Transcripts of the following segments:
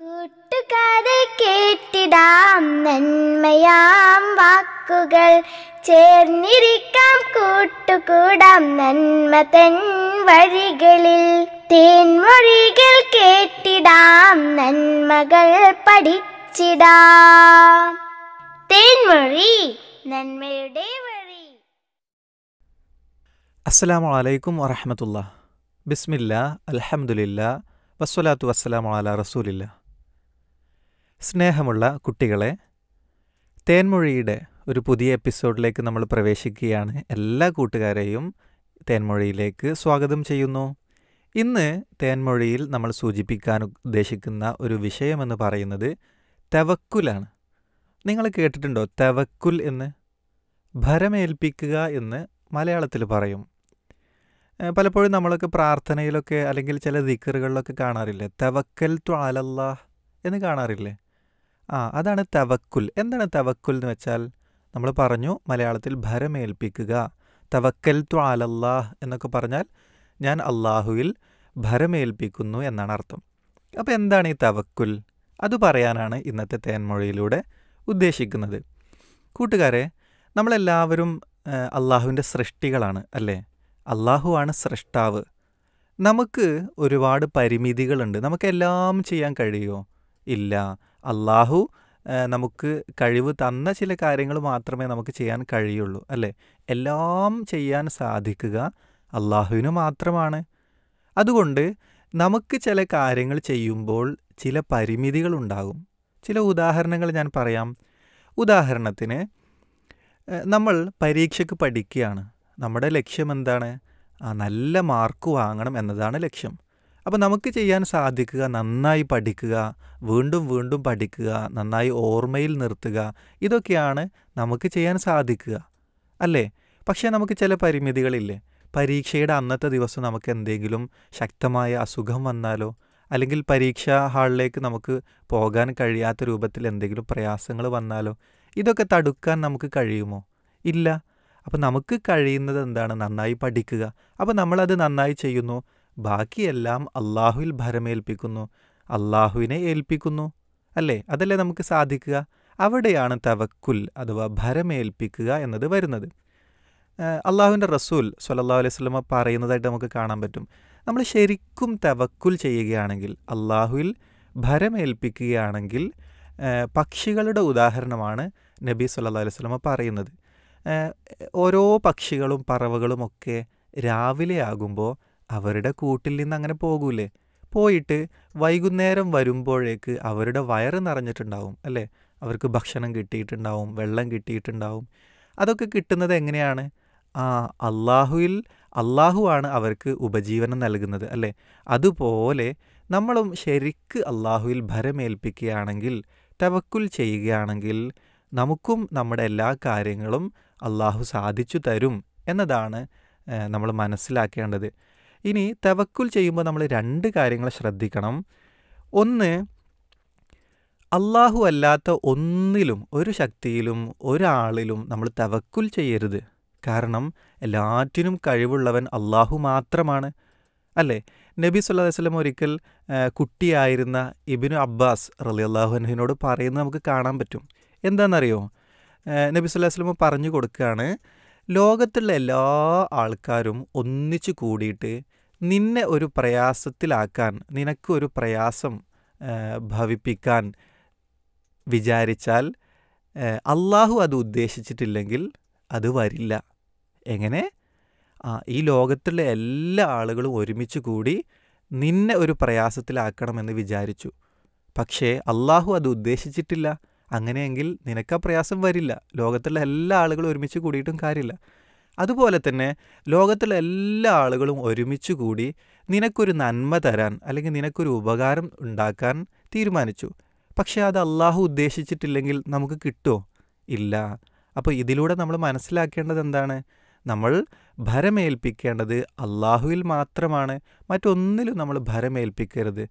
കൂട്ടുകാരെ കേട്ടിടാം നന്മയാം വാക്കുകൾ ചേർന്നിരിക്കാം കൂട്ടുകൂടാം നന്മ തൻ വഴികളിൽ തേൻമൊഴികൾ കേട്ടിടാം നന്മകൾ പഠിച്ചിടാം തേൻമൊഴി നന്മയുടെ വഴി അസ്സലാമു അലൈക്കും വറഹമത്തുള്ള ബിസ്മില്ല അലഹമുല്ല വസ്സലാത്തു വസ്സലാമു അല റസൂലില്ല സ്നേഹമുള്ള കുട്ടികളെ തേൻമൊഴിയുടെ ഒരു പുതിയ എപ്പിസോഡിലേക്ക് നമ്മൾ പ്രവേശിക്കുകയാണ് എല്ലാ കൂട്ടുകാരെയും തേൻമൊഴിയിലേക്ക് സ്വാഗതം ചെയ്യുന്നു ഇന്ന് തേൻമൊഴിയിൽ നമ്മൾ സൂചിപ്പിക്കാൻ ഉദ്ദേശിക്കുന്ന ഒരു വിഷയമെന്ന് പറയുന്നത് തവക്കുലാണ് നിങ്ങൾ കേട്ടിട്ടുണ്ടോ തവക്കുൽ എന്ന് ഭരമേൽപ്പിക്കുക എന്ന് മലയാളത്തിൽ പറയും പലപ്പോഴും നമ്മളൊക്കെ പ്രാർത്ഥനയിലൊക്കെ അല്ലെങ്കിൽ ചില ദിക്കറുകളിലൊക്കെ കാണാറില്ലേ തവക്കൽ ത്വാലല്ലാഹ് എന്ന് കാണാറില്ലേ ആ അതാണ് തവക്കുൽ എന്താണ് തവക്കുൽ എന്ന് വെച്ചാൽ നമ്മൾ പറഞ്ഞു മലയാളത്തിൽ ഭരമേൽപ്പിക്കുക തവക്കൽ തു അലല്ലാഹ് എന്നൊക്കെ പറഞ്ഞാൽ ഞാൻ അള്ളാഹുവിൽ ഭരമേൽപ്പിക്കുന്നു എന്നാണ് അർത്ഥം അപ്പോൾ എന്താണ് ഈ തവക്കുൽ അത് പറയാനാണ് ഇന്നത്തെ തേൻമൊഴിയിലൂടെ ഉദ്ദേശിക്കുന്നത് കൂട്ടുകാരെ നമ്മളെല്ലാവരും അള്ളാഹുവിൻ്റെ സൃഷ്ടികളാണ് അല്ലേ അള്ളാഹുവാണ് സൃഷ്ടാവ് നമുക്ക് ഒരുപാട് പരിമിതികളുണ്ട് നമുക്കെല്ലാം ചെയ്യാൻ കഴിയുമോ ഇല്ല അള്ളാഹു നമുക്ക് കഴിവ് തന്ന ചില കാര്യങ്ങൾ മാത്രമേ നമുക്ക് ചെയ്യാൻ കഴിയുള്ളൂ അല്ലേ എല്ലാം ചെയ്യാൻ സാധിക്കുക അള്ളാഹുവിന് മാത്രമാണ് അതുകൊണ്ട് നമുക്ക് ചില കാര്യങ്ങൾ ചെയ്യുമ്പോൾ ചില പരിമിതികളുണ്ടാകും ചില ഉദാഹരണങ്ങൾ ഞാൻ പറയാം ഉദാഹരണത്തിന് നമ്മൾ പരീക്ഷയ്ക്ക് പഠിക്കുകയാണ് നമ്മുടെ ലക്ഷ്യം എന്താണ് നല്ല മാർക്ക് വാങ്ങണം എന്നതാണ് ലക്ഷ്യം അപ്പോൾ നമുക്ക് ചെയ്യാൻ സാധിക്കുക നന്നായി പഠിക്കുക വീണ്ടും വീണ്ടും പഠിക്കുക നന്നായി ഓർമ്മയിൽ നിർത്തുക ഇതൊക്കെയാണ് നമുക്ക് ചെയ്യാൻ സാധിക്കുക അല്ലേ പക്ഷേ നമുക്ക് ചില പരിമിതികളില്ലേ പരീക്ഷയുടെ അന്നത്തെ ദിവസം നമുക്ക് എന്തെങ്കിലും ശക്തമായ അസുഖം വന്നാലോ അല്ലെങ്കിൽ പരീക്ഷാ ഹാളിലേക്ക് നമുക്ക് പോകാൻ കഴിയാത്ത രൂപത്തിൽ എന്തെങ്കിലും പ്രയാസങ്ങൾ വന്നാലോ ഇതൊക്കെ തടുക്കാൻ നമുക്ക് കഴിയുമോ ഇല്ല അപ്പോൾ നമുക്ക് കഴിയുന്നത് എന്താണ് നന്നായി പഠിക്കുക അപ്പോൾ നമ്മളത് നന്നായി ചെയ്യുന്നു ബാക്കിയെല്ലാം അള്ളാഹുവിൽ ഭരമേൽപ്പിക്കുന്നു അള്ളാഹുവിനെ ഏൽപ്പിക്കുന്നു അല്ലേ അതല്ലേ നമുക്ക് സാധിക്കുക അവിടെയാണ് തവക്കുൽ അഥവാ ഭരമേൽപ്പിക്കുക എന്നത് വരുന്നത് അള്ളാഹുവിൻ്റെ റസൂൽ സല്ലാ അലൈഹി സ്വലമ പറയുന്നതായിട്ട് നമുക്ക് കാണാൻ പറ്റും നമ്മൾ ശരിക്കും തവക്കുൽ ചെയ്യുകയാണെങ്കിൽ അള്ളാഹുവിൽ ഭരമേൽപ്പിക്കുകയാണെങ്കിൽ പക്ഷികളുടെ ഉദാഹരണമാണ് നബി സല്ലാ അലൈഹി സ്വലമ പറയുന്നത് ഓരോ പക്ഷികളും പറവകളും ഒക്കെ രാവിലെ ആകുമ്പോൾ അവരുടെ കൂട്ടിൽ നിന്ന് അങ്ങനെ പോകൂലേ പോയിട്ട് വൈകുന്നേരം വരുമ്പോഴേക്ക് അവരുടെ വയറ് നിറഞ്ഞിട്ടുണ്ടാവും അല്ലേ അവർക്ക് ഭക്ഷണം കിട്ടിയിട്ടുണ്ടാവും വെള്ളം കിട്ടിയിട്ടുണ്ടാവും അതൊക്കെ കിട്ടുന്നത് എങ്ങനെയാണ് ആ അള്ളാഹുവിൽ അള്ളാഹുവാണ് അവർക്ക് ഉപജീവനം നൽകുന്നത് അല്ലേ അതുപോലെ നമ്മളും ശരിക്ക് അള്ളാഹുവിൽ ഭരമേൽപ്പിക്കുകയാണെങ്കിൽ തവക്കുൽ ചെയ്യുകയാണെങ്കിൽ നമുക്കും നമ്മുടെ എല്ലാ കാര്യങ്ങളും അള്ളാഹു സാധിച്ചു തരും എന്നതാണ് നമ്മൾ മനസ്സിലാക്കേണ്ടത് ഇനി തവക്കുൽ ചെയ്യുമ്പോൾ നമ്മൾ രണ്ട് കാര്യങ്ങൾ ശ്രദ്ധിക്കണം ഒന്ന് അള്ളാഹു അല്ലാത്ത ഒന്നിലും ഒരു ശക്തിയിലും ഒരാളിലും നമ്മൾ തവക്കുൽ ചെയ്യരുത് കാരണം എല്ലാറ്റിനും കഴിവുള്ളവൻ അള്ളാഹു മാത്രമാണ് അല്ലേ നബി സുല്ലാ വസ്ലം ഒരിക്കൽ കുട്ടിയായിരുന്ന ഇബിനു അബ്ബാസ് റലി അള്ളാഹുനുവിനോട് പറയുന്നത് നമുക്ക് കാണാൻ പറ്റും എന്താണെന്നറിയോ നബി സുല്ലാ വസ്ലം പറഞ്ഞു കൊടുക്കുകയാണ് ലോകത്തുള്ള എല്ലാ ആൾക്കാരും ഒന്നിച്ചു കൂടിയിട്ട് നിന്നെ ഒരു പ്രയാസത്തിലാക്കാൻ നിനക്കൊരു പ്രയാസം ഭവിപ്പിക്കാൻ വിചാരിച്ചാൽ അള്ളാഹു അത് ഉദ്ദേശിച്ചിട്ടില്ലെങ്കിൽ അത് വരില്ല എങ്ങനെ ആ ഈ ലോകത്തുള്ള എല്ലാ ആളുകളും ഒരുമിച്ച് കൂടി നിന്നെ ഒരു പ്രയാസത്തിലാക്കണമെന്ന് വിചാരിച്ചു പക്ഷേ അള്ളാഹു അത് ഉദ്ദേശിച്ചിട്ടില്ല അങ്ങനെയെങ്കിൽ നിനക്ക് പ്രയാസം വരില്ല ലോകത്തുള്ള എല്ലാ ആളുകളും ഒരുമിച്ച് കൂടിയിട്ടും കാര്യമില്ല അതുപോലെ തന്നെ ലോകത്തിലെ എല്ലാ ആളുകളും ഒരുമിച്ച് കൂടി നിനക്കൊരു നന്മ തരാൻ അല്ലെങ്കിൽ നിനക്കൊരു ഉപകാരം ഉണ്ടാക്കാൻ തീരുമാനിച്ചു പക്ഷേ അത് അള്ളാഹു ഉദ്ദേശിച്ചിട്ടില്ലെങ്കിൽ നമുക്ക് കിട്ടുമോ ഇല്ല അപ്പോൾ ഇതിലൂടെ നമ്മൾ മനസ്സിലാക്കേണ്ടത് എന്താണ് നമ്മൾ ഭരമേൽപ്പിക്കേണ്ടത് അള്ളാഹുവിൽ മാത്രമാണ് മറ്റൊന്നിലും നമ്മൾ ഭരമേൽപ്പിക്കരുത്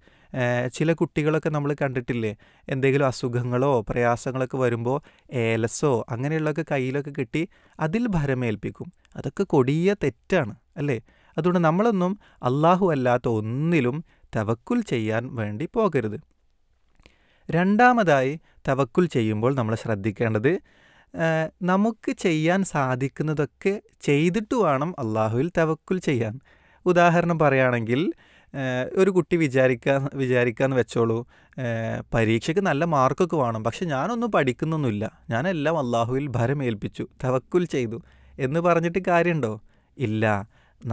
ചില കുട്ടികളൊക്കെ നമ്മൾ കണ്ടിട്ടില്ലേ എന്തെങ്കിലും അസുഖങ്ങളോ പ്രയാസങ്ങളൊക്കെ വരുമ്പോൾ ഏലസോ അങ്ങനെയുള്ളതൊക്കെ കയ്യിലൊക്കെ കിട്ടി അതിൽ ഭരമേൽപ്പിക്കും അതൊക്കെ കൊടിയ തെറ്റാണ് അല്ലേ അതുകൊണ്ട് നമ്മളൊന്നും അള്ളാഹു അല്ലാത്ത ഒന്നിലും തവക്കുൽ ചെയ്യാൻ വേണ്ടി പോകരുത് രണ്ടാമതായി തവക്കുൽ ചെയ്യുമ്പോൾ നമ്മൾ ശ്രദ്ധിക്കേണ്ടത് നമുക്ക് ചെയ്യാൻ സാധിക്കുന്നതൊക്കെ ചെയ്തിട്ട് വേണം അള്ളാഹുവിൽ തവക്കുൽ ചെയ്യാൻ ഉദാഹരണം പറയുകയാണെങ്കിൽ ഒരു കുട്ടി വിചാരിക്കാൻ വിചാരിക്കാന്ന് വെച്ചോളൂ പരീക്ഷയ്ക്ക് നല്ല മാർക്കൊക്കെ വേണം പക്ഷെ ഞാനൊന്നും പഠിക്കുന്നൊന്നുമില്ല ഞാനെല്ലാം അള്ളാഹുവിൽ ഭരമേൽപ്പിച്ചു തവക്കുൽ ചെയ്തു എന്ന് പറഞ്ഞിട്ട് കാര്യമുണ്ടോ ഇല്ല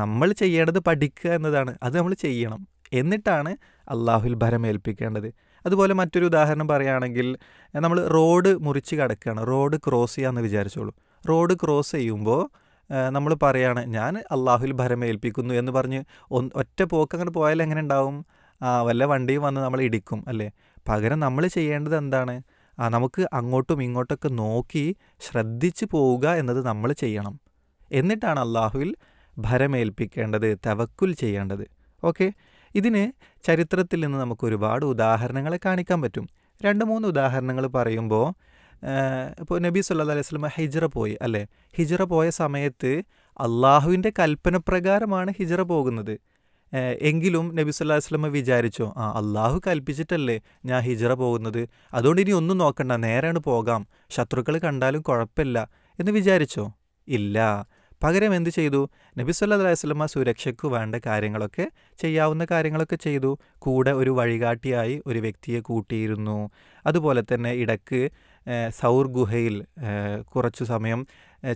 നമ്മൾ ചെയ്യേണ്ടത് പഠിക്കുക എന്നതാണ് അത് നമ്മൾ ചെയ്യണം എന്നിട്ടാണ് അള്ളാഹുവിൽ ഭരമേൽപ്പിക്കേണ്ടത് അതുപോലെ മറ്റൊരു ഉദാഹരണം പറയുകയാണെങ്കിൽ നമ്മൾ റോഡ് മുറിച്ച് കിടക്കുകയാണ് റോഡ് ക്രോസ് ചെയ്യാമെന്ന് വിചാരിച്ചോളൂ റോഡ് ക്രോസ് ചെയ്യുമ്പോൾ നമ്മൾ പറയാണ് ഞാൻ അള്ളാഹുൽ ഭരമേൽപ്പിക്കുന്നു എന്ന് പറഞ്ഞ് ഒറ്റ പോക്ക് അങ്ങനെ പോയാൽ എങ്ങനെ ഉണ്ടാവും വല്ല വണ്ടിയും വന്ന് നമ്മൾ ഇടിക്കും അല്ലേ പകരം നമ്മൾ ചെയ്യേണ്ടത് എന്താണ് നമുക്ക് അങ്ങോട്ടും ഇങ്ങോട്ടൊക്കെ നോക്കി ശ്രദ്ധിച്ച് പോവുക എന്നത് നമ്മൾ ചെയ്യണം എന്നിട്ടാണ് അള്ളാഹുവിൽ ഭരമേൽപ്പിക്കേണ്ടത് തവക്കുൽ ചെയ്യേണ്ടത് ഓക്കെ ഇതിന് ചരിത്രത്തിൽ നിന്ന് നമുക്ക് ഒരുപാട് ഉദാഹരണങ്ങളെ കാണിക്കാൻ പറ്റും രണ്ട് മൂന്ന് ഉദാഹരണങ്ങൾ പറയുമ്പോൾ ഇപ്പോൾ നബി സല്ലാ അലൈഹി സ്വലം ഹിജറ പോയി അല്ലേ ഹിജറ പോയ സമയത്ത് അള്ളാഹുവിൻ്റെ കൽപ്പന പ്രകാരമാണ് ഹിജറ പോകുന്നത് എങ്കിലും നബി സല്ലാ വസ്ലമ വിചാരിച്ചോ ആ അള്ളാഹു കൽപ്പിച്ചിട്ടല്ലേ ഞാൻ ഹിജറ പോകുന്നത് അതുകൊണ്ട് ഇനി ഒന്നും നോക്കണ്ട നേരെയാണ് പോകാം ശത്രുക്കൾ കണ്ടാലും കുഴപ്പമില്ല എന്ന് വിചാരിച്ചോ ഇല്ല പകരം എന്ത് ചെയ്തു നബിസ്വല്ലാ അലൈഹിസ്ലമ സുരക്ഷയ്ക്ക് വേണ്ട കാര്യങ്ങളൊക്കെ ചെയ്യാവുന്ന കാര്യങ്ങളൊക്കെ ചെയ്തു കൂടെ ഒരു വഴികാട്ടിയായി ഒരു വ്യക്തിയെ കൂട്ടിയിരുന്നു അതുപോലെ തന്നെ ഇടക്ക് സൗർ ഗുഹയിൽ കുറച്ചു സമയം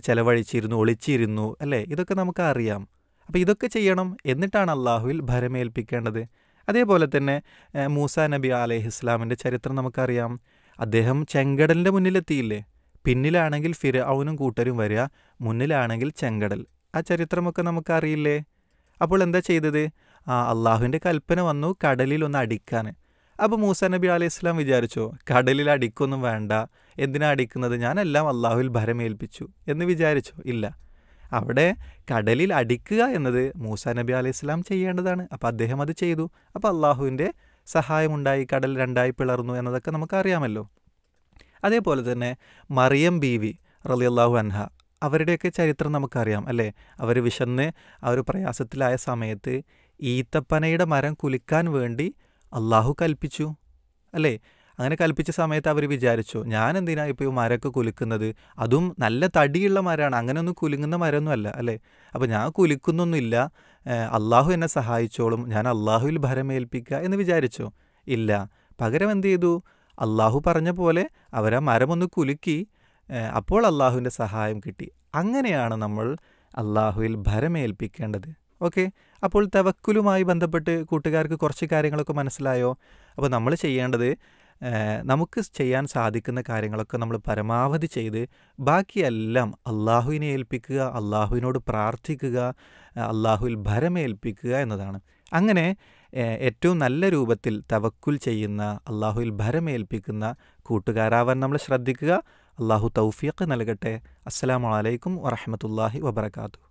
ചെലവഴിച്ചിരുന്നു ഒളിച്ചിരുന്നു അല്ലേ ഇതൊക്കെ നമുക്ക് അറിയാം അപ്പോൾ ഇതൊക്കെ ചെയ്യണം എന്നിട്ടാണ് അള്ളാഹുവിൽ ഭരമേൽപ്പിക്കേണ്ടത് അതേപോലെ തന്നെ മൂസ നബി ഇസ്ലാമിൻ്റെ ചരിത്രം നമുക്കറിയാം അദ്ദേഹം ചെങ്കടലിൻ്റെ മുന്നിലെത്തിയില്ലേ പിന്നിലാണെങ്കിൽ ഫിര കൂട്ടരും വരിക മുന്നിലാണെങ്കിൽ ചെങ്കടൽ ആ ചരിത്രമൊക്കെ നമുക്കറിയില്ലേ അപ്പോൾ എന്താ ചെയ്തത് ആ അള്ളാഹുവിൻ്റെ കൽപ്പന വന്നു കടലിൽ ഒന്ന് അടിക്കാൻ അപ്പോൾ മൂസ നബി അലൈഹി ഇസ്ലാം വിചാരിച്ചോ കടലിൽ അടിക്കൊന്നും വേണ്ട എന്തിനാ അടിക്കുന്നത് ഞാനെല്ലാം അള്ളാഹുവിൽ ഭരമേൽപ്പിച്ചു എന്ന് വിചാരിച്ചോ ഇല്ല അവിടെ കടലിൽ അടിക്കുക എന്നത് മൂസ നബി അലൈഹി ഇസ്ലാം ചെയ്യേണ്ടതാണ് അപ്പോൾ അദ്ദേഹം അത് ചെയ്തു അപ്പോൾ അള്ളാഹുവിൻ്റെ സഹായമുണ്ടായി കടൽ രണ്ടായി പിളർന്നു എന്നതൊക്കെ നമുക്കറിയാമല്ലോ അതേപോലെ തന്നെ മറിയം ബീവി റലിയല്ലാഹു അൻഹ അവരുടെയൊക്കെ ചരിത്രം നമുക്കറിയാം അല്ലേ അവർ വിശന്ന് ആ ഒരു പ്രയാസത്തിലായ സമയത്ത് ഈത്തപ്പനയുടെ മരം കുലിക്കാൻ വേണ്ടി അള്ളാഹു കൽപ്പിച്ചു അല്ലേ അങ്ങനെ കൽപ്പിച്ച സമയത്ത് അവർ വിചാരിച്ചു ഞാൻ എന്തിനാ ഇപ്പോൾ ഈ മരമൊക്കെ കുലുക്കുന്നത് അതും നല്ല തടിയുള്ള മരമാണ് അങ്ങനെയൊന്നും കുലുങ്ങുന്ന അല്ല അല്ലേ അപ്പോൾ ഞാൻ കുലുക്കുന്നൊന്നുമില്ല അള്ളാഹു എന്നെ സഹായിച്ചോളും ഞാൻ അള്ളാഹുവിൽ ഭരമേൽപ്പിക്കുക എന്ന് വിചാരിച്ചു ഇല്ല പകരം എന്ത് ചെയ്തു അള്ളാഹു പറഞ്ഞ പോലെ അവരാ മരമൊന്ന് കുലുക്കി അപ്പോൾ അള്ളാഹുവിൻ്റെ സഹായം കിട്ടി അങ്ങനെയാണ് നമ്മൾ അള്ളാഹുവിൽ ഭരമേൽപ്പിക്കേണ്ടത് ഓക്കെ അപ്പോൾ തവക്കുലുമായി ബന്ധപ്പെട്ട് കൂട്ടുകാർക്ക് കുറച്ച് കാര്യങ്ങളൊക്കെ മനസ്സിലായോ അപ്പോൾ നമ്മൾ ചെയ്യേണ്ടത് നമുക്ക് ചെയ്യാൻ സാധിക്കുന്ന കാര്യങ്ങളൊക്കെ നമ്മൾ പരമാവധി ചെയ്ത് ബാക്കിയെല്ലാം അള്ളാഹുവിനെ ഏൽപ്പിക്കുക അള്ളാഹുവിനോട് പ്രാർത്ഥിക്കുക അള്ളാഹുവിൽ ഭരമേൽപ്പിക്കുക എന്നതാണ് അങ്ങനെ ഏറ്റവും നല്ല രൂപത്തിൽ തവക്കുൽ ചെയ്യുന്ന അള്ളാഹുവിൽ ഭരമേൽപ്പിക്കുന്ന കൂട്ടുകാരാവാൻ നമ്മൾ ശ്രദ്ധിക്കുക അള്ളാഹു തൗഫീഖ് നൽകട്ടെ അസ്സാം വലൈക്കും വറഹമത്തല്ലാഹി വബർക്കാത്തു